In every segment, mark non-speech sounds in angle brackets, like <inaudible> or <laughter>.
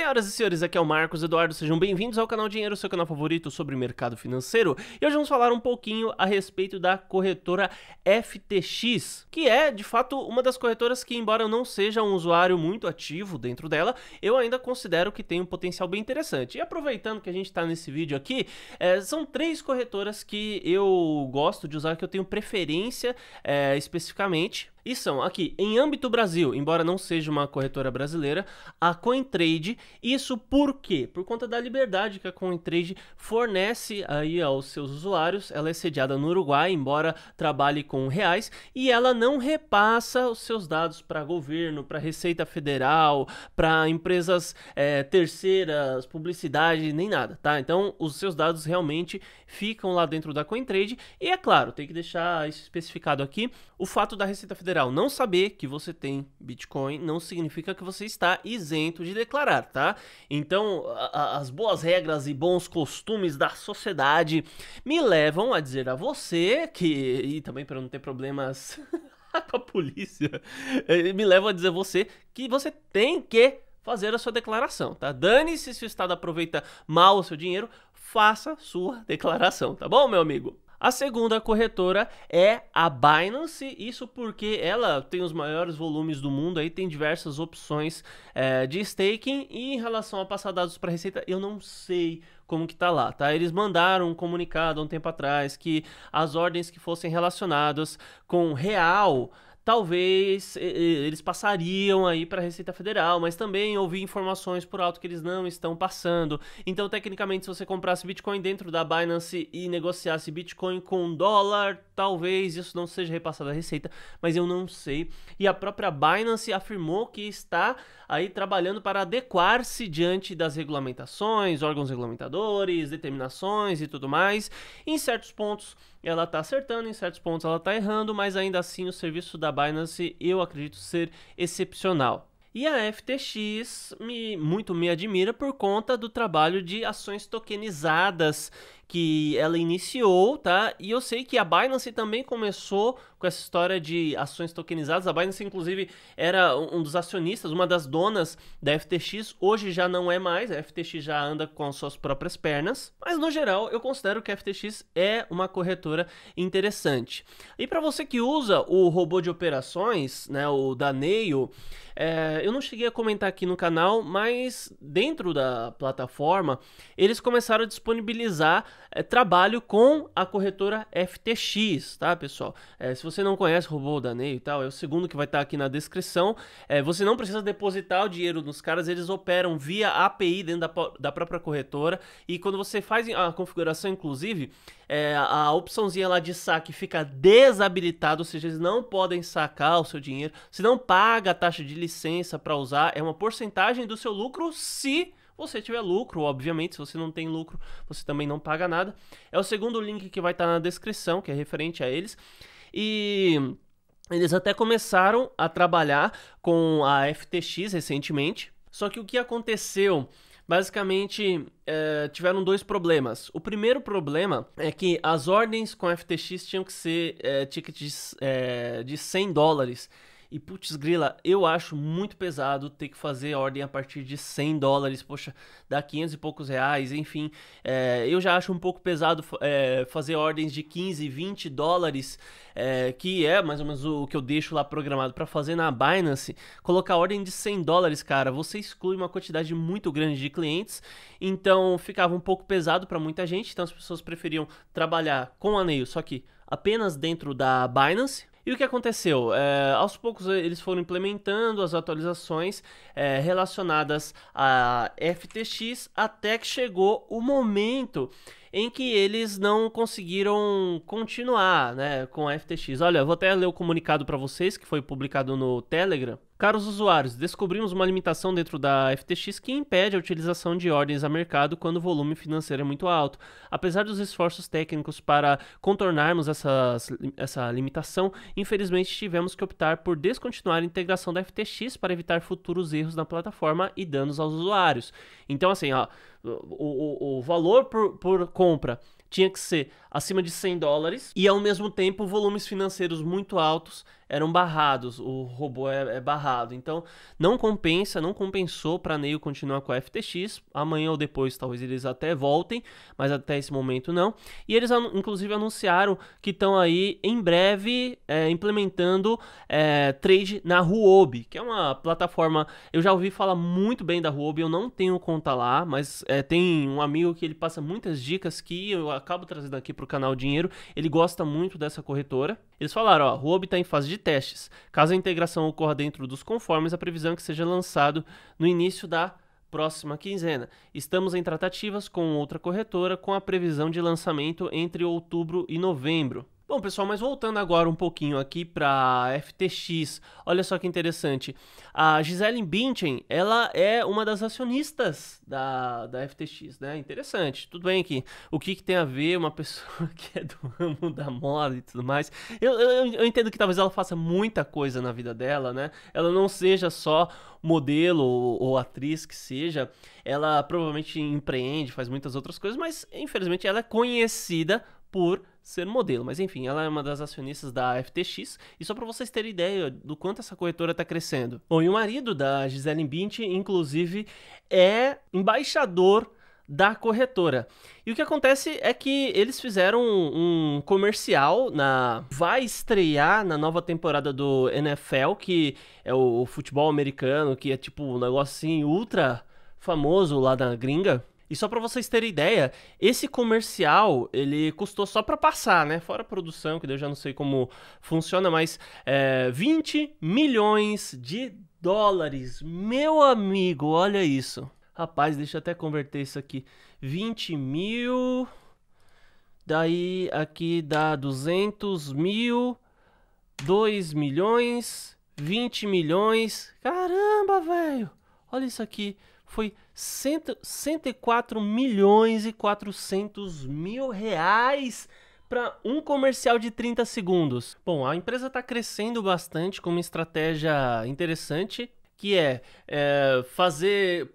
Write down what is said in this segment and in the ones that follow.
Senhoras e senhores, aqui é o Marcos Eduardo, sejam bem-vindos ao canal Dinheiro, seu canal favorito sobre mercado financeiro. E hoje vamos falar um pouquinho a respeito da corretora FTX, que é, de fato, uma das corretoras que, embora eu não seja um usuário muito ativo dentro dela, eu ainda considero que tem um potencial bem interessante. E aproveitando que a gente está nesse vídeo aqui, é, são três corretoras que eu gosto de usar, que eu tenho preferência é, especificamente. E são aqui, em âmbito Brasil, embora não seja uma corretora brasileira, a CoinTrade, isso por quê? Por conta da liberdade que a CoinTrade fornece aí aos seus usuários. Ela é sediada no Uruguai, embora trabalhe com reais, e ela não repassa os seus dados para governo, para Receita Federal, para empresas é, terceiras, publicidade, nem nada, tá? Então, os seus dados realmente ficam lá dentro da CoinTrade, e é claro, tem que deixar especificado aqui o fato da Receita Federal federal não saber que você tem Bitcoin não significa que você está isento de declarar, tá? Então, a, a, as boas regras e bons costumes da sociedade me levam a dizer a você que, e também para não ter problemas <laughs> com a polícia, eh, me levam a dizer a você que você tem que fazer a sua declaração, tá? Dane-se se o Estado aproveita mal o seu dinheiro, faça sua declaração, tá bom, meu amigo? A segunda corretora é a Binance, isso porque ela tem os maiores volumes do mundo, aí tem diversas opções é, de staking. E em relação a passar dados para Receita, eu não sei como que tá lá, tá? Eles mandaram um comunicado há um tempo atrás que as ordens que fossem relacionadas com real talvez eles passariam aí para a Receita Federal, mas também ouvi informações por alto que eles não estão passando. Então, tecnicamente, se você comprasse Bitcoin dentro da Binance e negociasse Bitcoin com dólar, talvez isso não seja repassado à Receita, mas eu não sei. E a própria Binance afirmou que está aí trabalhando para adequar-se diante das regulamentações, órgãos regulamentadores, determinações e tudo mais. Em certos pontos ela está acertando, em certos pontos ela está errando, mas ainda assim o serviço da Binance eu acredito ser excepcional. E a FTX me, muito me admira por conta do trabalho de ações tokenizadas que ela iniciou, tá? E eu sei que a Binance também começou com essa história de ações tokenizadas. A Binance, inclusive, era um dos acionistas, uma das donas da FTX. Hoje já não é mais, a FTX já anda com suas próprias pernas. Mas, no geral, eu considero que a FTX é uma corretora interessante. E para você que usa o robô de operações, né, o da é, eu não cheguei a comentar aqui no canal, mas dentro da plataforma, eles começaram a disponibilizar é, trabalho com a corretora FTX, tá, pessoal? É, se você não conhece o robô da Ney e tal, é o segundo que vai estar tá aqui na descrição. É, você não precisa depositar o dinheiro nos caras, eles operam via API dentro da, da própria corretora. E quando você faz a configuração, inclusive, é, a opçãozinha lá de saque fica desabilitada, ou seja, eles não podem sacar o seu dinheiro. Você não paga a taxa de licença para usar, é uma porcentagem do seu lucro se você tiver lucro, obviamente. Se você não tem lucro, você também não paga nada. É o segundo link que vai estar tá na descrição, que é referente a eles. E eles até começaram a trabalhar com a FTX recentemente. Só que o que aconteceu? Basicamente, é, tiveram dois problemas. O primeiro problema é que as ordens com a FTX tinham que ser é, tickets é, de 100 dólares. E putz grila, eu acho muito pesado ter que fazer ordem a partir de 100 dólares, poxa, dá 500 e poucos reais, enfim. É, eu já acho um pouco pesado é, fazer ordens de 15, 20 dólares, é, que é mais ou menos o que eu deixo lá programado para fazer na Binance. Colocar ordem de 100 dólares, cara, você exclui uma quantidade muito grande de clientes, então ficava um pouco pesado para muita gente, então as pessoas preferiam trabalhar com anel, só que apenas dentro da Binance e o que aconteceu? É, aos poucos eh, eles foram implementando as atualizações é, relacionadas a FTX até que chegou o momento em que eles não conseguiram continuar né, com a FTX. Olha, eu vou até ler o comunicado para vocês que foi publicado no Telegram. Caros usuários, descobrimos uma limitação dentro da FTX que impede a utilização de ordens a mercado quando o volume financeiro é muito alto. Apesar dos esforços técnicos para contornarmos essas, essa limitação, infelizmente tivemos que optar por descontinuar a integração da FTX para evitar futuros erros na plataforma e danos aos usuários. Então, assim, ó, o, o, o valor por, por compra tinha que ser acima de 100 dólares e ao mesmo tempo volumes financeiros muito altos eram barrados, o robô é, é barrado. Então, não compensa, não compensou para Neil continuar com a FTX. Amanhã ou depois, talvez eles até voltem, mas até esse momento não. E eles, inclusive, anunciaram que estão aí em breve é, implementando é, trade na Huobi, que é uma plataforma. Eu já ouvi falar muito bem da Huobi, eu não tenho conta lá, mas é, tem um amigo que ele passa muitas dicas que eu acabo trazendo aqui para o canal Dinheiro. Ele gosta muito dessa corretora. Eles falaram: ó, a Huobi está em fase de testes, caso a integração ocorra dentro dos conformes, a previsão é que seja lançado no início da próxima quinzena. Estamos em tratativas com outra corretora com a previsão de lançamento entre outubro e novembro. Bom, pessoal, mas voltando agora um pouquinho aqui para FTX, olha só que interessante. A Gisele Bündchen, ela é uma das acionistas da, da FTX, né? Interessante. Tudo bem que o que, que tem a ver uma <laughs> pessoa que é do ramo da moda e tudo mais. Eu, eu, eu entendo que talvez ela faça muita coisa na vida dela, né? Ela não seja só modelo ou, ou atriz que seja, ela provavelmente empreende, faz muitas outras coisas, mas infelizmente ela é conhecida por ser modelo, mas enfim, ela é uma das acionistas da FTX, e só para vocês terem ideia do quanto essa corretora está crescendo. Bom, e o marido da Gisele Bündchen, inclusive, é embaixador da corretora. E o que acontece é que eles fizeram um, um comercial na vai estrear na nova temporada do NFL, que é o, o futebol americano, que é tipo um negócio assim ultra famoso lá na gringa. E só para vocês terem ideia, esse comercial, ele custou só para passar, né? Fora a produção, que eu já não sei como funciona, mas é, 20 milhões de dólares. Meu amigo, olha isso. Rapaz, deixa eu até converter isso aqui. 20 mil. Daí aqui dá 200 mil. 2 milhões. 20 milhões. Caramba, velho. Olha isso aqui foi cento, 104 milhões e 400 mil reais para um comercial de 30 segundos. Bom, a empresa está crescendo bastante com uma estratégia interessante que é, é fazer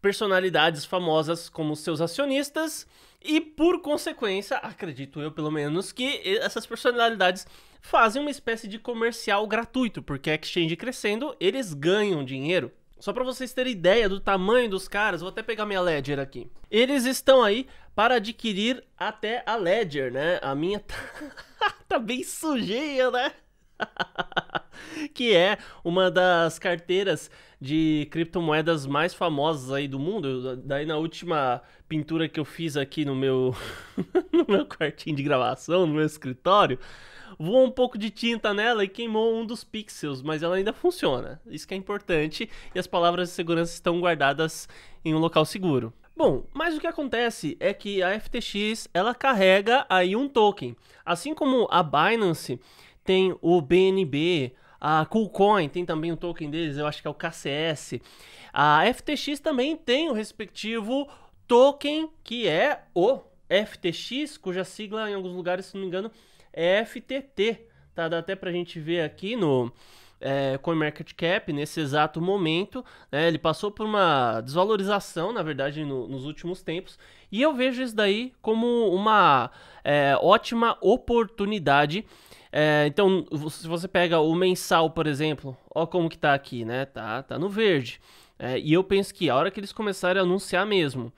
personalidades famosas como seus acionistas e por consequência, acredito eu pelo menos que essas personalidades fazem uma espécie de comercial gratuito, porque a exchange crescendo, eles ganham dinheiro só para vocês terem ideia do tamanho dos caras, vou até pegar minha Ledger aqui. Eles estão aí para adquirir até a Ledger, né? A minha tá, <laughs> tá bem sujinha, né? <laughs> que é uma das carteiras de criptomoedas mais famosas aí do mundo. Daí na última pintura que eu fiz aqui no meu <laughs> no meu quartinho de gravação, no meu escritório, voou um pouco de tinta nela e queimou um dos pixels, mas ela ainda funciona. Isso que é importante e as palavras de segurança estão guardadas em um local seguro. Bom, mas o que acontece é que a FTX ela carrega aí um token, assim como a Binance tem o BNB, a KuCoin tem também um token deles, eu acho que é o KCS. A FTX também tem o respectivo token que é o FTX, cuja sigla em alguns lugares, se não me engano, é FTT. Tá? Dá até para a gente ver aqui no é, CoinMarketCap nesse exato momento. Né? Ele passou por uma desvalorização, na verdade, no, nos últimos tempos. E eu vejo isso daí como uma é, ótima oportunidade. É, então, se você pega o mensal, por exemplo, ó como que tá aqui, né? Tá, tá no verde. É, e eu penso que a hora que eles começarem a anunciar mesmo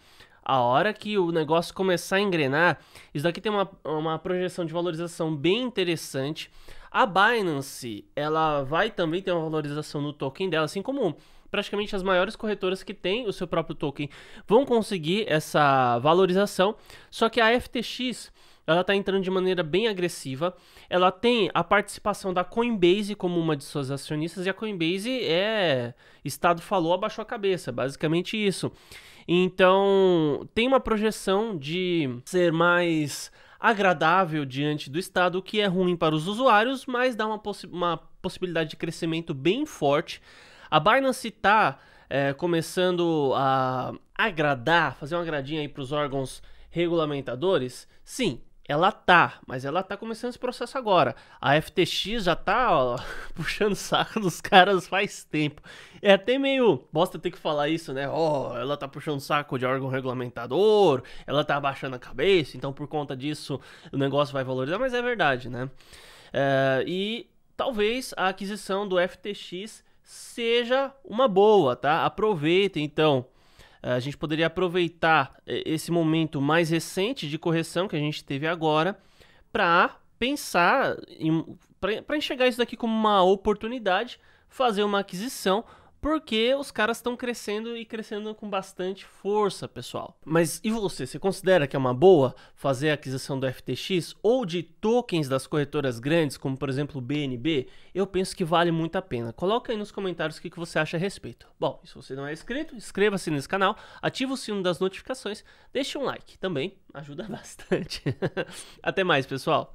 a hora que o negócio começar a engrenar, isso daqui tem uma, uma projeção de valorização bem interessante. A Binance, ela vai também ter uma valorização no token dela, assim como praticamente as maiores corretoras que têm o seu próprio token vão conseguir essa valorização. Só que a FTX, ela está entrando de maneira bem agressiva. Ela tem a participação da Coinbase como uma de suas acionistas e a Coinbase é Estado falou, abaixou a cabeça, basicamente isso. Então, tem uma projeção de ser mais agradável diante do Estado, o que é ruim para os usuários, mas dá uma, possi uma possibilidade de crescimento bem forte. A Binance está é, eh, começando a agradar, fazer um agradinho aí para os órgãos regulamentadores? Sim, ela tá, mas ela tá começando esse processo agora. A FTX já tá ó, <laughs> puxando o saco dos caras faz tempo. É até meio bosta ter que falar isso, né? Ó, oh, ela tá puxando o saco de órgão regulamentador, ela tá abaixando a cabeça, então por conta disso o negócio vai valorizar, mas é verdade, né? É, e talvez a aquisição do FTX seja uma boa, tá? Aproveita então eh, a gente poderia aproveitar eh, esse momento mais recente de correção que a gente teve agora para pensar, para enxergar isso daqui como uma oportunidade, fazer uma aquisição porque os caras estão crescendo e crescendo com bastante força, pessoal. Mas e você? Você considera que é uma boa fazer a aquisição do FTX ou de tokens das corretoras grandes, como por exemplo o BNB? Eu penso que vale muito a pena. Coloca aí nos comentários o que você acha a respeito. Bom, se você não é inscrito, inscreva-se nesse canal, ativa o sino das notificações, deixe um like também, ajuda <laughs> bastante. Até mais, pessoal!